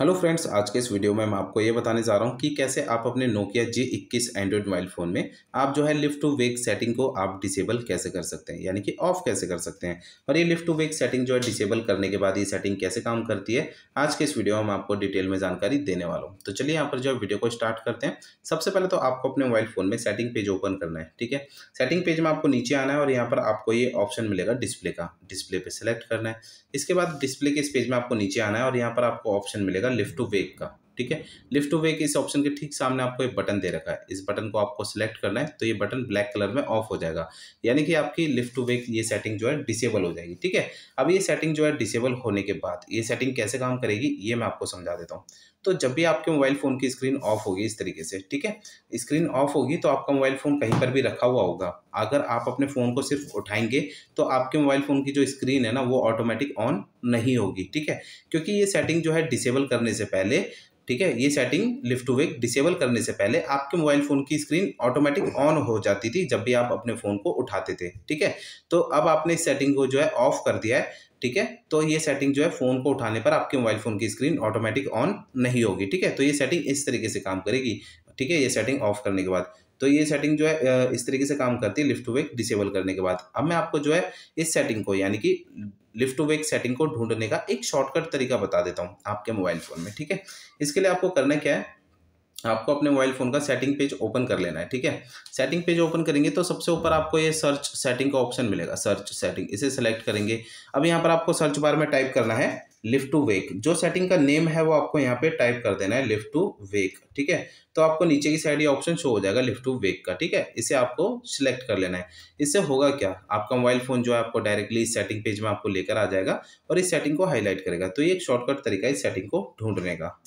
hello friends आज के इस वीडियो में मैं आपको ये बताने जा रहा हूँ कि कैसे आप अपने नोकिया जे इक्कीस एंड्रॉयड मोबाइल फ़ोन में आप जो है लिफ्ट टू वेक सेटिंग को आप डिसेबल कैसे कर सकते हैं यानी कि ऑफ कैसे कर सकते हैं और ये लिफ्ट टू वेक सेटिंग जो है डिसेबल करने के बाद ये सेटिंग कैसे काम करती है आज के इस वीडियो में आपको डिटेल में जानकारी देने वाला हूँ तो चलिए यहाँ पर जो है वीडियो को स्टार्ट करते हैं सबसे पहले तो आपको अपने मोबाइल फ़ोन में सेटिंग पेज ओपन करना है ठीक है सेटिंग पेज में आपको नीचे आना है और यहाँ पर आपको ये ऑप्शन मिलेगा डिस्प्ले का डिस्प्ले पर सेलेक्ट करना है इसके बाद डिस्प्ले के इस पेज में आपको नीचे आना है और यहाँ पर आपको ऑप्शन मिलेगा रहेगा लिफ्ट टू वेक का ठीक है लिफ्ट टू के इस ऑप्शन के ठीक सामने आपको एक बटन दे रखा है इस बटन को आपको सिलेक्ट करना है तो ये बटन ब्लैक कलर में ऑफ हो जाएगा यानी कि आपकी लिफ्ट वेक ये सेटिंग जो है डिसेबल हो जाएगी ठीक है अब ये सेटिंग जो है डिसेबल होने के बाद ये सेटिंग कैसे काम करेगी ये मैं आपको समझा देता हूँ तो जब भी आपके मोबाइल फ़ोन की स्क्रीन ऑफ होगी इस तरीके से ठीक है स्क्रीन ऑफ होगी तो आपका मोबाइल फ़ोन कहीं पर भी रखा हुआ होगा अगर आप अपने फ़ोन को सिर्फ उठाएंगे तो आपके मोबाइल फ़ोन की जो स्क्रीन है ना वो ऑटोमेटिक ऑन नहीं होगी ठीक है क्योंकि ये सेटिंग जो है डिसेबल करने से पहले ठीक है ये setting lift to wake disable करने से पहले आपके मोबाइल फ़ोन की स्क्रीन ऑटोमेटिक ऑन हो जाती थी जब भी आप अपने फ़ोन को उठाते थे ठीक है तो अब आपने इस सेटिंग को जो है ऑफ कर दिया है ठीक है तो ये सेटिंग जो है फ़ोन को उठाने पर आपके मोबाइल फ़ोन की स्क्रीन ऑटोमेटिक ऑन नहीं होगी ठीक है तो ये सेटिंग इस तरीके से काम करेगी ठीक है ये सेटिंग ऑफ करने के बाद तो ये सेटिंग जो है इस तरीके से काम करती है लिफ्ट टू वेक डिसेबल करने के बाद अब मैं आपको जो है इस सेटिंग को यानी कि लिफ्ट वेक सेटिंग को ढूंढने का एक शॉर्टकट तरीका बता देता हूँ आपके मोबाइल फ़ोन में ठीक है इसके लिए आपको करना क्या है आपको अपने मोबाइल फ़ोन का सेटिंग पेज ओपन कर लेना है ठीक है सेटिंग पेज ओपन करेंगे तो सबसे ऊपर आपको ये सर्च सेटिंग का ऑप्शन मिलेगा सर्च सेटिंग इसे सेलेक्ट करेंगे अब यहाँ पर आपको सर्च बार में टाइप करना है लिफ्ट टू वेक जो सेटिंग का नेम है वो आपको यहाँ पे टाइप कर देना है लिफ्ट टू वेक ठीक है तो आपको नीचे की साइड ये ऑप्शन शो हो जाएगा लिफ्ट टू वेक का ठीक है इसे आपको सिलेक्ट कर लेना है इससे होगा क्या आपका मोबाइल फ़ोन जो है आपको डायरेक्टली इस सेटिंग पेज में आपको लेकर आ जाएगा और इस सेटिंग को हाईलाइट करेगा तो ये एक शॉर्टकट तरीका इस सेटिंग को ढूंढने का